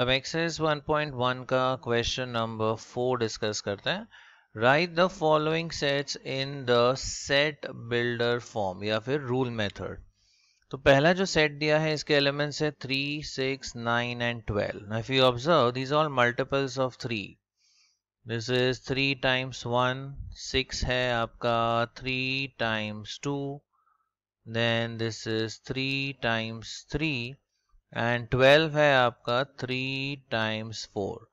अब एक्सरसाइज 1.1 का question number four discuss करते हैं right the following sets in the set builder form या फिर रूल मेथड तो पहला जो सेट दिया है इसके एलिमेंट्स है three six nine and twelve if you observe these all multiples of three this is three times one six है आपका three times two then this is three times three and twelve है आपका three times four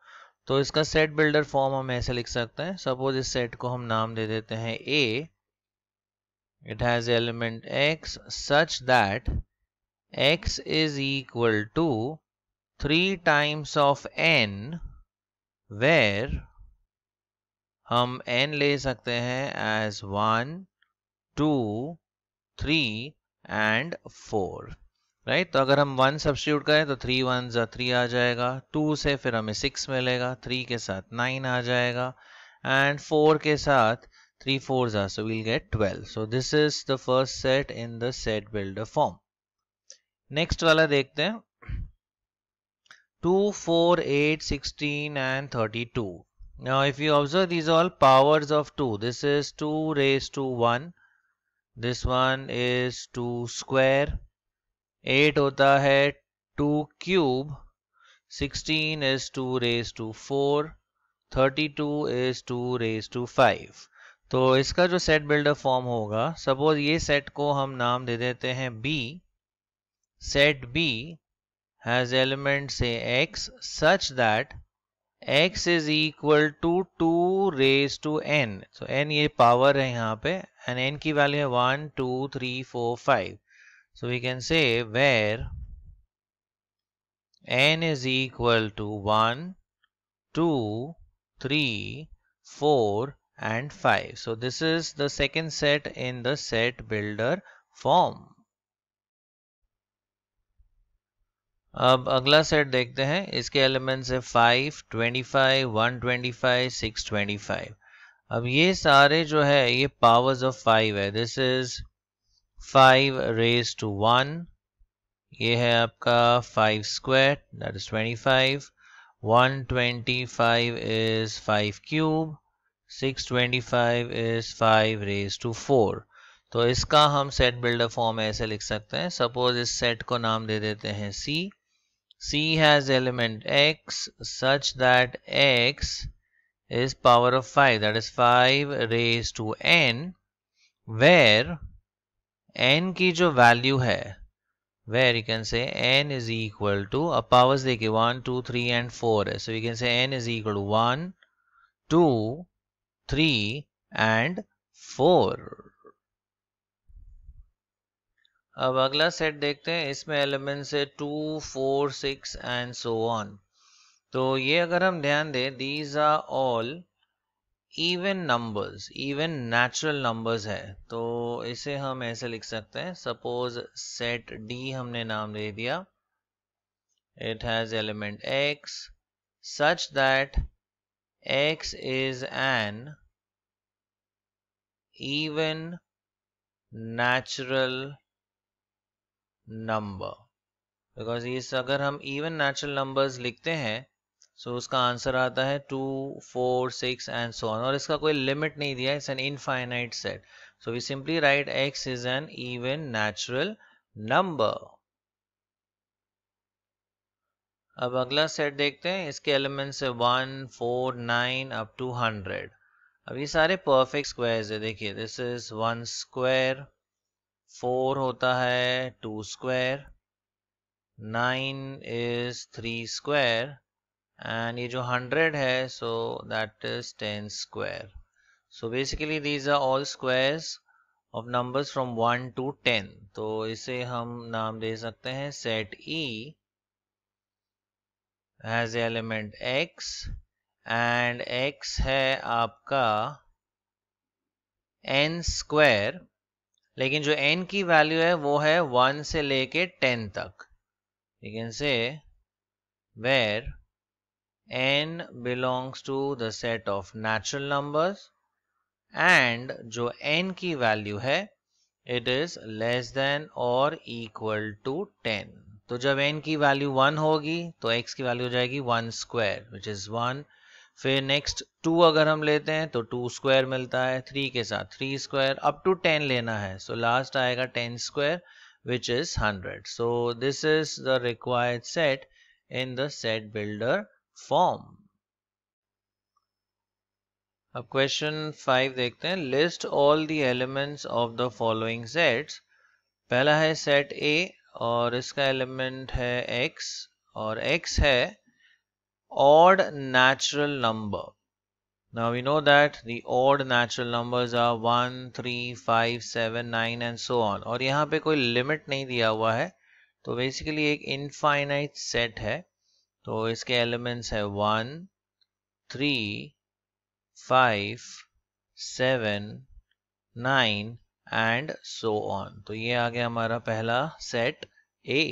तो इसका set builder form हम ऐसे लिख सकते हैं सपोज इस सेट को हम नाम दे देते हैं A it has element x such that x is equal to three times of n where हम एन ले सकते हैं as one two three and four right right? तो अगर हम वन सब्सिट्यूट करें तो थ्री वन जो थ्री आ जाएगा टू से फिर हमें सिक्स मिलेगा थ्री के साथ नाइन आ जाएगा एंड फोर के साथ थ्री फोर ज़ा so we'll get twelve so this is the first set in the set builder form next वाला देखते हैं two four eight sixteen and thirty two Now if you observe these all powers of 2, this is 2 raised to 1, this one is 2 square, eight होता है two cube sixteen is two raise two four thirty two is two raise two five तो इसका जो set builder form होगा suppose ये set को हम नाम दे देते हैं B set B has element say x such that x is equal to two raise to n तो एन ये पावर है यहाँ पे एंड एन की वैल्यू है one two three four five So we can say where n is equal to 1, 2, 3, 4 and 5. So this is the second set in the set builder form. अब अगला set देखते हैं इसके एलिमेंट्स है 5, 25, 125, 625. अब ये सारे जो है ये पावर्स ऑफ 5 है This is five raise two one ये है आपका five square that is twenty five one twenty five is five cube six twenty five is five raise two four तो इसका हम सेट बिल्डर फॉर्म ऐसे लिख सकते हैं सपोज इस सेट को नाम दे देते हैं C C has element x such that x is power of five that is five raise to n where n की जो वैल्यू है where you can say n is equal to अब पावर्स देखिए one two three and four है so you can say n is equal to one two three and four अब अगला set देखते हैं इसमें एलिमेंट्स है two four six and so on तो ये अगर हम ध्यान दें these are all even numbers even natural numbers है तो इसे हम ऐसे लिख सकते हैं सपोज सेट डी हमने नाम दे दिया it has element x such that x is an even natural number because इस अगर हम इवन नेचुरल नंबर्स लिखते हैं सो so, उसका आंसर आता है two four six and so on और इसका कोई लिमिट नहीं दिया it's an infinite set so we simply write x is an even natural number अब अगला सेट देखते हैं इसके एलिमेंट्स है one four nine up to hundred अब ये सारे परफेक्ट स्क्वायर्स है देखिए this is one square four होता है two square nine is three square and ye jo 100 hai so that is 10 square so basically these are all squares of numbers from 1 to 10 to ise hum naam de sakte hain set E has element X and X hai aapka n square लेकिन जो n की value है वो है 1 से लेके 10 तक you can say where n belongs to the set of natural numbers and जो n की value है it is less than or equal to 10 तो जब n की value 1 होगी तो x की value हो जाएगी 1 square which is 1 फिर नेक्स्ट 2 अगर हम लेते हैं तो 2 स्क्वायर मिलता है 3 के साथ 3 स्क्वायर अप टू 10 लेना है सो so लास्ट आएगा 10 square which is 100 so this is the required set in the set builder form अब क्वेश्चन फाइव देखते हैं list all the elements of the following sets पहला है सेट ए और इसका एलिमेंट है एक्स और एक्स है odd natural number now we know that the odd natural numbers are one three five seven nine and so on और यहां पे कोई लिमिट नहीं दिया हुआ है तो बेसिकली एक इनफाइनाइट सेट है तो इसके एलिमेंट्स है one three five seven nine and so on तो ये आ गया हमारा पहला सेट ए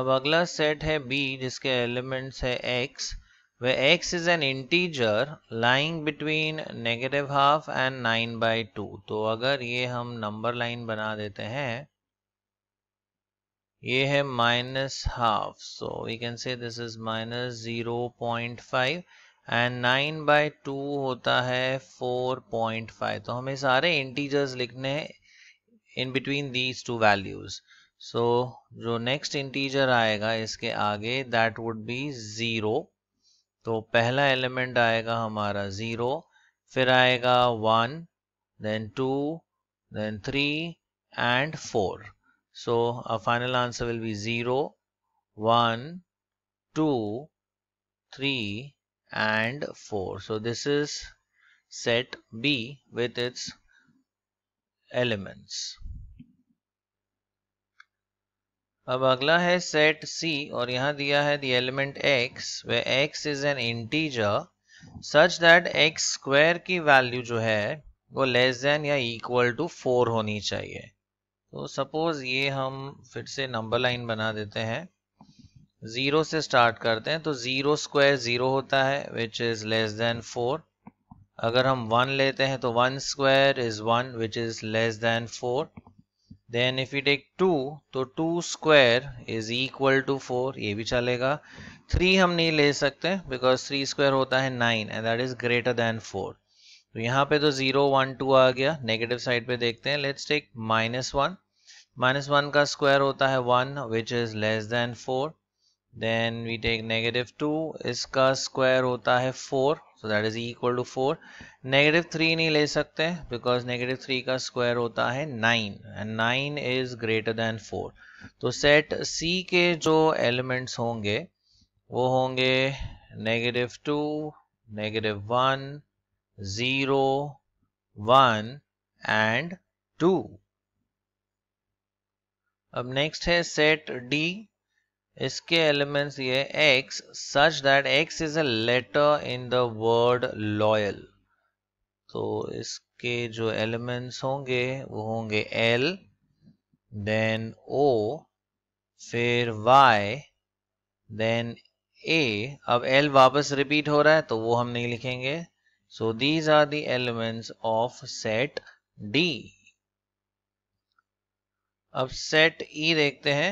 अब अगला सेट है बी जिसके एलिमेंट्स है x where x is an integer lying between negative half and nine by two तो अगर ये हम नंबर लाइन बना देते हैं ये है minus half so we can say this is minus zero point five and nine by two होता है फोर पॉइंट फाइव तो हमें सारे इंटीजर्स लिखने हैं in between these two values so जो नेक्स्ट इंटीजर आएगा इसके आगे दैट वुड बी ज़ीरो तो पहला एलिमेंट आएगा हमारा ज़ीरो फिर आएगा one then two then three and four So our final answer will be 0, 1, 2, 3 and 4. So this is set B with its elements. अब अगला है सेट C और यहां दिया है the element x where x is an integer such that x square की value जो है वो लेस देन या इक्वल टू फोर होनी चाहिए तो सपोज ये हम फिर से नंबर लाइन बना देते हैं ज़ीरो से स्टार्ट करते हैं तो ज़ीरो स्क्वायर ज़ीरो होता है which is less than four अगर हम वन लेते हैं तो one square is one which is less than four then if you take two तो two square is equal to four ये भी चलेगा थ्री हम नहीं ले सकते बिकॉज थ्री स्क्वायर होता है nine and that is greater than four तो यहाँ पे तो जीरो वन टू आ गया नेगेटिव साइड पे देखते हैं let's take minus one minus one का स्क्वायर होता है one which is less than four then we take negative two इसका स्क्वायर होता है four so that is equal to four negative three नहीं ले सकते बिकॉज नेगेटिव थ्री का स्क्वायर होता है nine and nine is greater than four तो सेट सी के जो एलिमेंट्स होंगे वो होंगे negative two negative one 0, 1 and 2. अब नेक्स्ट है सेट डी इसके एलिमेंट्स ये x such that x is a letter in the word loyal तो इसके जो एलिमेंट्स होंगे वो होंगे l देन o फिर y देन a अब l वापस रिपीट हो रहा है तो वो हम नहीं लिखेंगे So these are the elements of set D. अब सेट ई e देखते हैं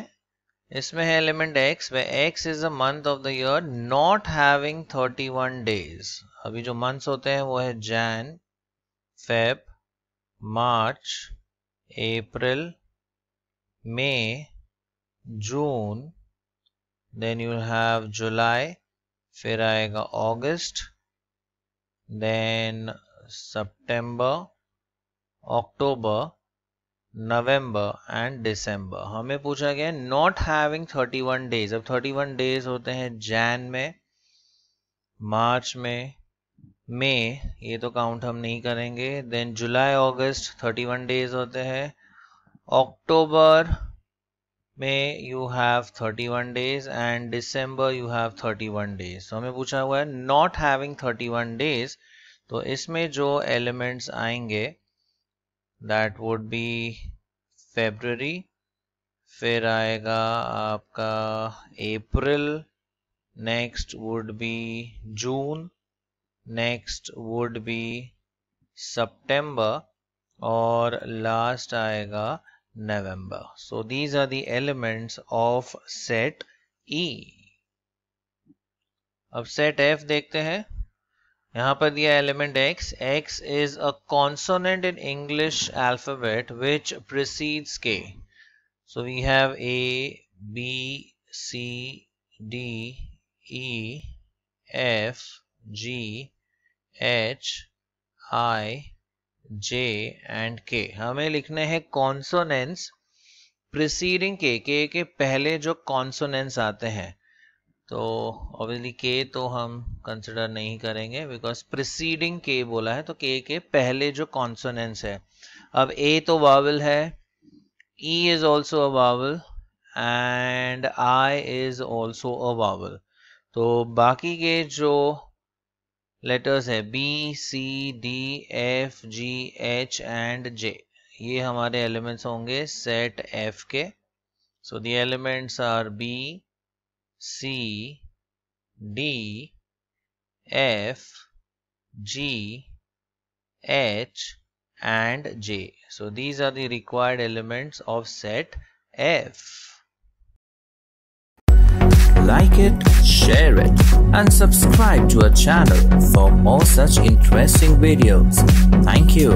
इसमें है element x where x is a month of the year not having 31 days अभी जो मंथ्स होते हैं वो है Jan Feb March April May June then you have July फिर आएगा अगस्त then September, October, November and December. हमें पूछा गया not having 31 days. अब 31 days होते हैं जैन में मार्च में मई ये तो काउंट हम नहीं करेंगे देन जुलाई अगस्त 31 डेज होते हैं अक्टूबर में you have 31 days and December you have 31 days तो हमें पूछा हुआ है नॉट हैविंग 31 डेज तो इसमें जो एलिमेंट्स आएंगे दैट वुड बी फेब्रवरी फिर आएगा आपका April next would be June next would be September और लास्ट आएगा November. So these are the elements of set E. अब set F देखते हैं यहाँ पर दिया element X. X is a consonant in English alphabet which precedes K. So we have A, B, C, D, E, F, G, H, I, J and K हमें लिखने हैं consonance preceding के के के पहले जो कॉन्सोनेंस आते हैं तो ऑब्वियसली के तो हम कंसिडर नहीं करेंगे बिकॉज प्रिसीडिंग के बोला है तो के के पहले जो कॉन्सोनेंस तो है अब ए तो वावल है E is also a vowel and I is also a vowel तो बाकी के जो लेटर्स है B C D F G H and J ये हमारे एलिमेंट्स होंगे सेट एफ के so the elements are B C D F G H and j so these are the required elements of set f like it, share it and subscribe to our channel for more such interesting videos. Thank you.